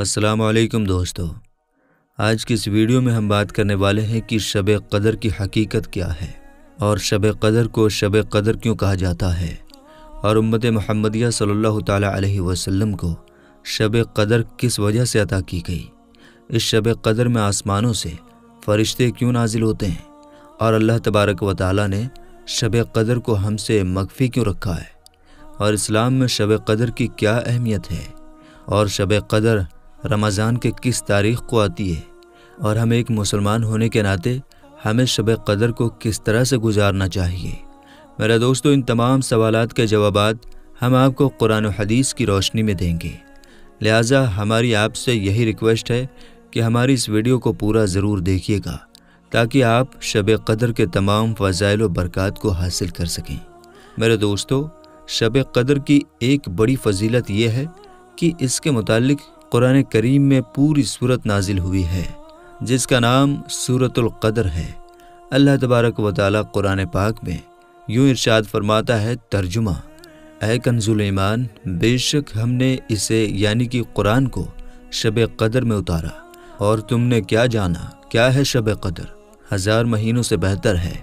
असलकम दोस्तों आज की इस वीडियो में हम बात करने वाले हैं कि शब कदर की हकीकत क्या है और शब कदर को शब कदर क्यों कहा जाता है और उम्मत महमदिया सल्लल्लाहु अलैहि वसल्लम को शब कदर किस वजह से अता की गई इस शब कदर में आसमानों से फ़रिश्ते क्यों नाजिल होते हैं और अल्लाह तबारक व ताली ने शब कदर को हमसे मख्फी क्यों रखा है और इस्लाम में शब कदर की क्या अहमियत है और शब कदर रमज़ान के किस तारीख को आती है और हमें एक मुसलमान होने के नाते हमें शब कदर को किस तरह से गुजारना चाहिए मेरा दोस्तों इन तमाम सवाल के जवाब हम आपको कुरान हदीस की रोशनी में देंगे लिहाजा हमारी आपसे यही रिक्वेस्ट है कि हमारी इस वीडियो को पूरा ज़रूर देखिएगा ताकि आप शब कदर के तमाम फ़जाइल व बरक़ात को हासिल कर सकें मेरे दोस्तों शब कदर की एक बड़ी फजीलत यह है कि इसके मुतालिक कुरान करीम में पूरी सूरत नाजिल हुई है जिसका नाम सूरतुल कदर है अल्लाह तबारक व ताली कुरान पाक में यूँ इर्शाद फरमाता है तर्जुमा ए कंजुल ईमान बेशक हमने इसे यानी कि कुरान को शब कदर में उतारा और तुमने क्या जाना क्या है शब कदर हज़ार महीनों से बेहतर है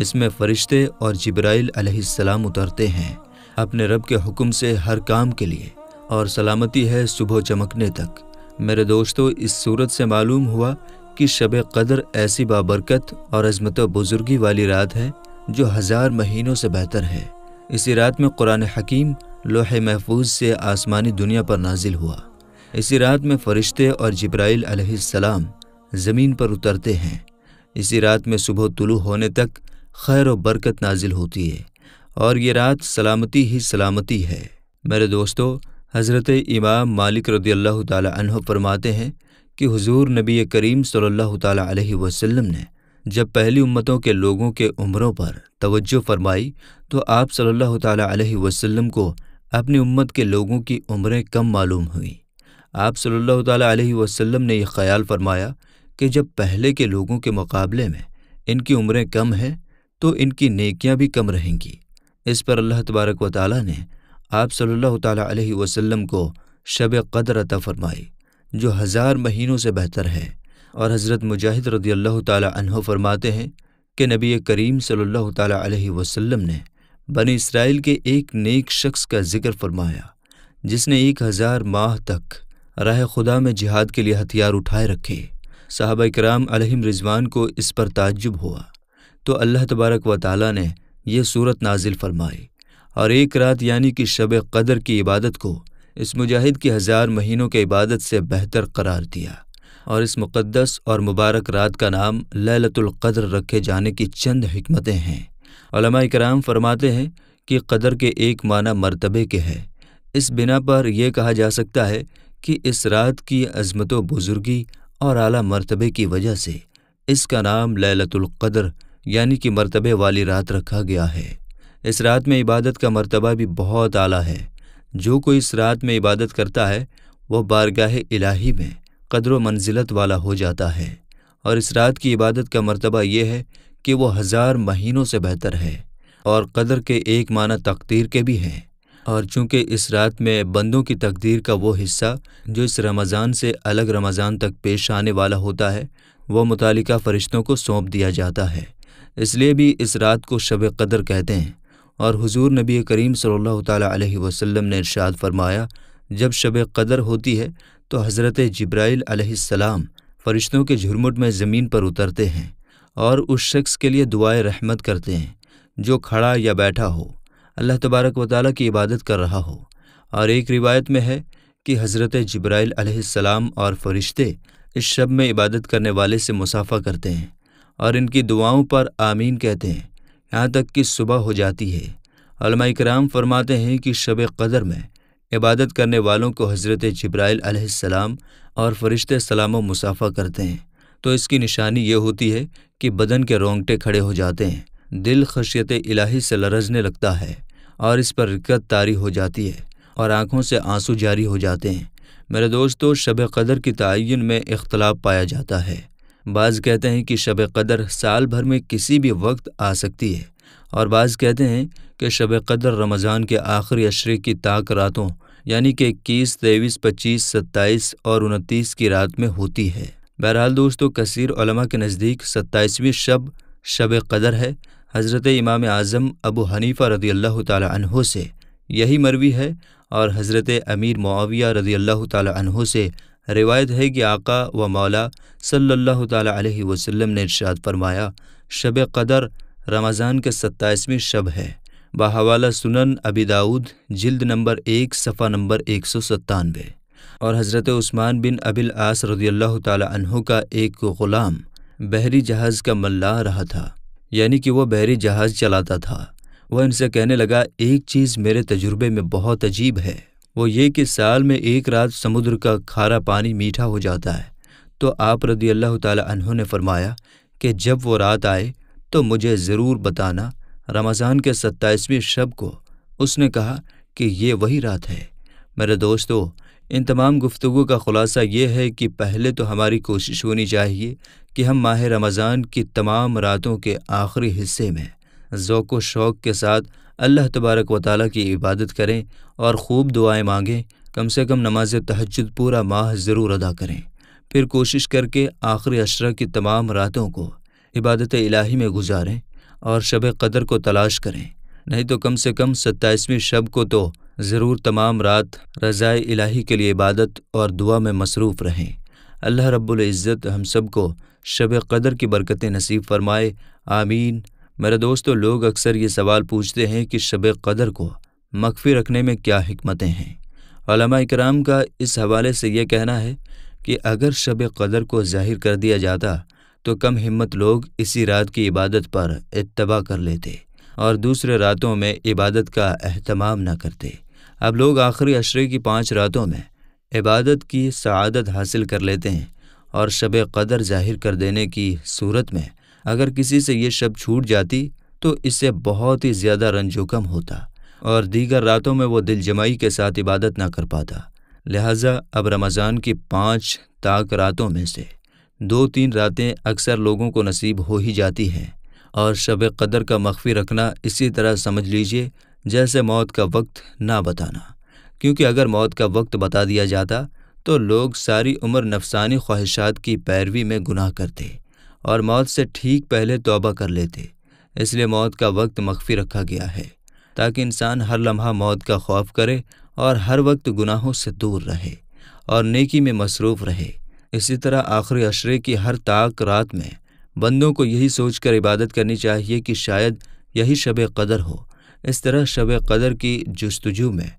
इसमें फ़रिश्ते और जब्राइल अलैहिस्सलाम उतरते हैं अपने रब के हुक्म से हर काम के लिए और सलामती है सुबह चमकने तक मेरे दोस्तों इस सूरत से मालूम हुआ कि शब कदर ऐसी बाबरकत और अजमत बुजुर्गी वाली रात है जो हज़ार महीनों से बेहतर है इसी रात में कुरान हकीम लोहे महफूज से आसमानी दुनिया पर नाजिल हुआ इसी रात में फ़रिश्ते और जब्राइल अलैहिस्सलाम ज़मीन पर उतरते हैं इसी रात में सुबह तुलु होने तक खैर और बरकत नाजिल होती है और ये रात सलामती ही सलामती है मेरे दोस्तों हज़रत इमाम मालिक रदी अल्लाह तह फरमाते हैं कि हुजूर नबी करीम सल्लल्लाहु अलैहि वसल्लम ने जब पहली उम्मतों के लोगों के उम्रों पर तवज्जो फरमाई तो आप सल्लल्लाहु अलैहि वसल्लम को अपनी उम्मत के लोगों की उम्रें कम मालूम हुई आप सल्लल्लाहु अलैहि वसल्लम ने यह ख्याल फरमाया कि जब पहले के लोगों के मुकाबले में इनकी उम्रें कम हैं तो इनकी नेकियाँ भी कम रहेंगी इस पर अल्लाह तबारक व ताली ने आप सल्लल्लाहु अलैहि वसल्लम को शब कदर अता फरमाए जो हज़ार महीनों से बेहतर है और हज़रत मुजाहिद रदी अल्लाह तह फरमाते हैं कि नबी करीम सल्लल्लाहु अलैहि वसल्लम ने बनी इसराइल के एक नेक शख्स का जिक्र फरमाया जिसने एक हज़ार माह तक राह खुदा में जिहाद के लिए हथियार उठाए रखे साहब कराम अलहिम रिजवान को इस पर ताज्जुब हुआ तो अल्लाह तबारक व ताली ने यह सूरत नाजिल फरमाई और एक रात यानी कि शब कदर की इबादत को इस मुजाहिद की हज़ार महीनों के इबादत से बेहतर करार दिया और इस मुक़दस और मुबारक रात का नाम ललतुल्क़द्र रखे जाने की चंद हमतें हैं कराम फरमाते हैं कि कदर के एक माना मरतबे के है इस बिना पर यह कहा जा सकता है कि इस रात की अजमत बुजुर्गी और आला मरतबे की वजह से इसका नाम ललतुल्क़द्र यानी कि मरतबे वाली रात रखा गया है इस रात में इबादत का मर्तबा भी बहुत आला है जो कोई इस रात में इबादत करता है वह बारगाह इलाही में कदर व मंजिलत वाला हो जाता है और इस रात की इबादत का मर्तबा यह है कि वह हज़ार महीनों से बेहतर है और कदर के एक माना तकदीर के भी हैं और चूंकि इस रात में बंदों की तकदीर का वो हिस्सा जो इस रमज़ान से अलग रमज़ान तक पेश आने वाला होता है वह मुतल फ़रिश्तों को सौंप दिया जाता है इसलिए भी इस रात को शब कदर कहते हैं और हुजूर नबी करीम सल्लल्लाहु अलैहि वसल्लम ने इरशाद फरमाया जब शब कदर होती है तो हज़रत जब्राईल अलैहिस्सलाम फ़रिश्तों के झुरमुट में ज़मीन पर उतरते हैं और उस शख्स के लिए दुआए रहमत करते हैं जो खड़ा या बैठा हो अल्लाह तबारक व ताली की इबादत कर रहा हो और एक रिवायत में है कि हज़रत जब्राईल अलैहिस्सलाम और फरिश्ते इस शब में इबादत करने वाले से मुसाफ़ा करते हैं और इनकी दुआओं पर आमीन कहते हैं यहाँ तक कि सुबह हो जाती है अलमा कराम फरमाते हैं कि शब कदर में इबादत करने वालों को हज़रत जब्राइल अलैहिस्सलाम और फरिश्ते सलाम मुसाफ़ा करते हैं तो इसकी निशानी ये होती है कि बदन के रोंगटे खड़े हो जाते हैं दिल खशियत इलाही से लरजने लगता है और इस पर रिकत तारी हो जाती है और आँखों से आंसू जारी हो जाते हैं मेरे दोस्तों शब कदर की तयन में इख्तलाफ पाया जाता है बाज़ कहते हैं कि शब कदर साल भर में किसी भी वक्त आ सकती है और बाज़ कहते हैं कि शब कदर रमज़ान के आखिरी अशरे की ताक रातों यानी कि इक्कीस तेईस पच्चीस सत्ताईस और उनतीस की रात में होती है बहरहाल दोस्तों कसीर के नज़दीक सत्ताईसवीं शब शब कदर है हज़रत इमाम आज़म अबू हनीफ़ा रदी अल्लाह तहों से यही मरवी है और हज़रत अमीर मुआविया रदी अल्लाह तहों से रिवायत है कि आका व मौला सल्लल्लाहु अलैहि वसल्लम ने इरशाद फरमाया शब कदर रमज़ान के सत्ताईसवीं शब है बहवाला सुनन अबी दाऊद जिल्द नंबर एक सफ़ा नंबर एक सौ सत्तानवे और हज़रत उस्मान बिन अबिल आस ताला तहु का एक ग़ुलाम बहरी जहाज़ का मल्ला रहा था यानी कि वह बहरी जहाज़ चलाता था वह इनसे कहने लगा एक चीज़ मेरे तजुर्बे में बहुत अजीब है वो ये कि साल में एक रात समुद्र का खारा पानी मीठा हो जाता है तो आप रदी अल्लाह तहों ने फरमाया कि जब वो रात आए तो मुझे ज़रूर बताना रमज़ान के सत्ताईसवें शब को उसने कहा कि ये वही रात है मेरे दोस्तों इन तमाम गुफ्तु का ख़ुलासा ये है कि पहले तो हमारी कोशिश होनी चाहिए कि हम माह रमज़ान की तमाम रातों के आखिरी हिस्से में ज़ोक शौक़ के साथ अल्लाह तबारक व ताली की इबादत करें और खूब दुआएं मांगें कम से कम नमाज तहजद पूरा माह ज़रूर अदा करें फिर कोशिश करके आखिरी अशरा की तमाम रातों को इबादत इलाही में गुजारें और शब कदर को तलाश करें नहीं तो कम से कम सत्ताईसवीं शब को तो ज़रूर तमाम रात रज़ाए इलाही के लिए इबादत और दुआ में मसरूफ़ रहें अल्लाह रब्बुल इज़्ज़त हम सबको शब कदर की बरकतें नसीब फरमाए आमीन मेरे दोस्तों लोग अक्सर ये सवाल पूछते हैं कि शब कदर को मख्फी रखने में क्या हमतें हैं कराम का इस हवाले से यह कहना है कि अगर शब कदर को जाहिर कर दिया जाता तो कम हिम्मत लोग इसी रात की इबादत पर इतबा कर लेते और दूसरे रातों में इबादत का अहतमाम न करते अब लोग आखिरी अशरे की पाँच रातों में इबादत की सआदत हासिल कर लेते हैं और शब कदर जाहिर कर देने की सूरत में अगर किसी से ये शब छूट जाती तो इससे बहुत ही ज़्यादा रंजोकम होता और दीगर रातों में वो दिल जमाई के साथ इबादत ना कर पाता लिहाजा अब रमज़ान की पाँच ताक रातों में से दो तीन रातें अक्सर लोगों को नसीब हो ही जाती हैं और शब कदर का मख्फी रखना इसी तरह समझ लीजिए जैसे मौत का वक्त ना बताना क्योंकि अगर मौत का वक्त बता दिया जाता तो लोग सारी उम्र नफसानी ख्वाहिशात की पैरवी में गुनाह करते और मौत से ठीक पहले तौबा कर लेते इसलिए मौत का वक्त मख्फी रखा गया है ताकि इंसान हर लम्हा मौत का खौफ करे और हर वक्त गुनाहों से दूर रहे और नेकी में मसरूफ़ रहे इसी तरह आखिरी अशरे की हर ताक रात में बंदों को यही सोचकर इबादत करनी चाहिए कि शायद यही शब कदर हो इस तरह शब कदर की जस्तजू में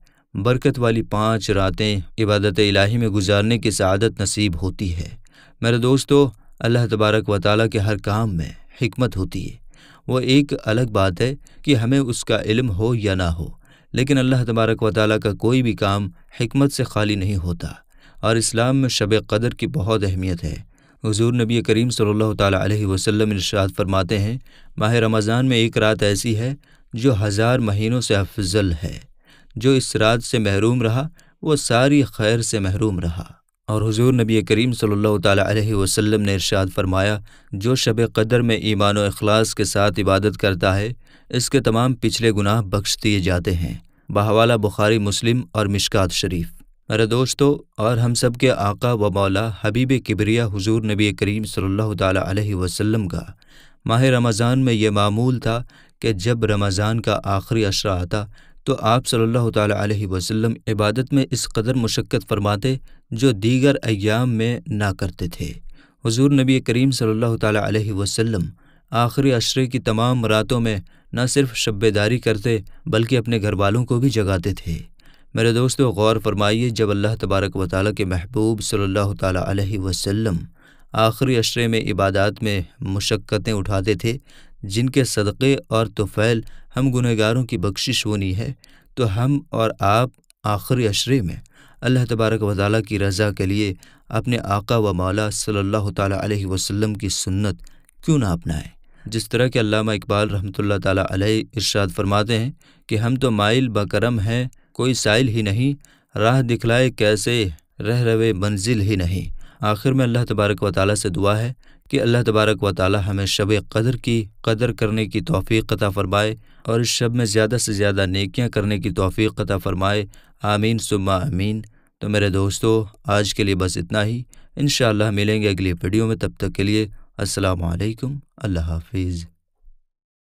बरकत वाली पाँच रातें इबादत इलाही में गुजारने की सआदत नसीब होती है मेरे दोस्तों अल्लाह तबारक व ताल के हर काम में हमत होती है वह एक अलग बात है कि हमें उसका इल्म हो या ना हो लेकिन अल्लाह तबारक व ताली का कोई भी काम हमत से खाली नहीं होता और इस्लाम में शब कदर की बहुत अहमियत है हजूर नबी करीम सल्लल्लाहु अलैहि फरमाते हैं माह रमज़ान में एक रात ऐसी है जो हज़ार महीनों से अफजल है जो इस रात से महरूम रहा वो सारी खैर से महरूम रहा और हुजूर नबी करीम सल्लल्लाहु अलैहि वसल्लम ने इरशाद फरमाया जो शब कदर में ईमान और अखलास के साथ इबादत करता है इसके तमाम पिछले गुनाह बख्श दिए जाते हैं बहवाला बुखारी मुस्लिम और मिशकात शरीफ मेरे दोस्तों और हम सब के आका व मौला हबीब किबरिया हुजूर नबी करीम सल्लल्लाहु अलैहि वसल्लम का माह रमज़ान में यह मामूल था कि जब रमज़ान का आखिरी अशरा आता तो आप सल्लल्लाहु अलैहि वसल्लम इबादत में इस कदर मुशक्क़त फरमाते जो दीगर अयाम में ना करते थे हजूर नबी करीम सल्लल्लाहु अलैहि वसल्लम आखिरी अशरे की तमाम रातों में न सिर्फ शब्बेदारी करते बल्कि अपने घर वालों को भी जगाते थे मेरे दोस्तों गौर फरमाइए जब अल्लाह तबारक व ताली के महबूब सल्लल्लाहु अलैहि आखिरी अशरे में इबादत में मशक्क़तें उठाते थे जिनके सदक़े और तोफ़ैल हम गुनहगारों की बख्शिश होनी है तो हम और आप आखिरी अशरे में अल्लाह तबारक वाली की रज़ा के लिए अपने आका व मौला सल्लल्लाहु अलैहि वसल्लम की सुन्नत क्यों ना अपनाएं जिस तरह के अल्लामा इकबाल रहमतुल्लाह ताला अलैहि इरशाद फरमाते हैं कि हम तो माइल बकरम हैं कोई साइल ही नहीं राह दिखलाए कैसे रह रवे मंजिल ही नहीं आखिर में अल्लाह तबारक व ताली से दुआ है कि अल्लाह तबारक व ताली हमें शब कदर की कदर करने की तोफ़ी कता फ़रमाए और इस शब में ज़्यादा से ज़्यादा नेकियाँ करने की तोफ़ी कता फ़रमाए आमीन सुम्मा आमीन तो मेरे दोस्तों आज के लिए बस इतना ही इन मिलेंगे अगली वीडियो में तब तक के लिए असलकम अल्लाह हाफिज़